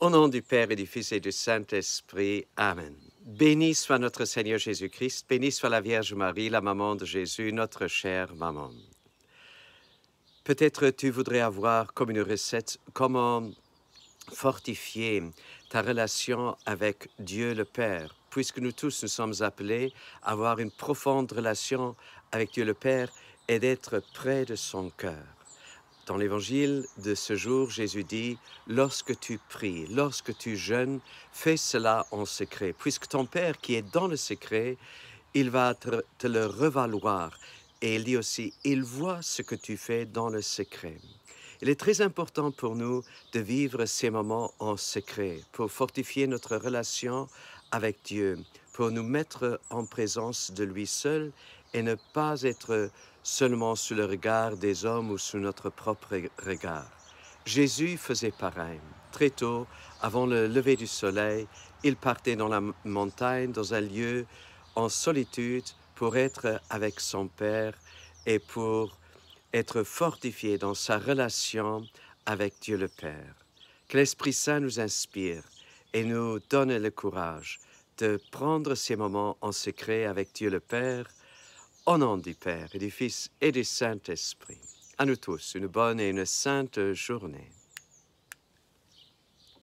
Au nom du Père et du Fils et du Saint-Esprit. Amen. Béni soit notre Seigneur Jésus-Christ, béni soit la Vierge Marie, la maman de Jésus, notre chère maman. Peut-être tu voudrais avoir comme une recette comment fortifier ta relation avec Dieu le Père, puisque nous tous nous sommes appelés à avoir une profonde relation avec Dieu le Père et d'être près de son cœur. Dans l'évangile de ce jour, Jésus dit, Lorsque tu pries, lorsque tu jeûnes, fais cela en secret, puisque ton Père qui est dans le secret, il va te, le revaloir. Et il dit aussi, il voit ce que tu fais dans le secret. Il est très important pour nous de vivre ces moments en secret pour fortifier notre relation avec Dieu, pour nous mettre en présence de lui seul et ne pas être seulement sous le regard des hommes ou sous notre propre regard. Jésus faisait pareil. Très tôt, avant le lever du soleil, il partait dans la montagne, dans un lieu en solitude pour être avec son Père et pour être fortifié dans sa relation avec Dieu le Père. Que l'Esprit Saint nous inspire et nous donne le courage de prendre ces moments en secret avec Dieu le Père, au nom du Père et du Fils et du Saint-Esprit. À nous tous, une bonne et une sainte journée.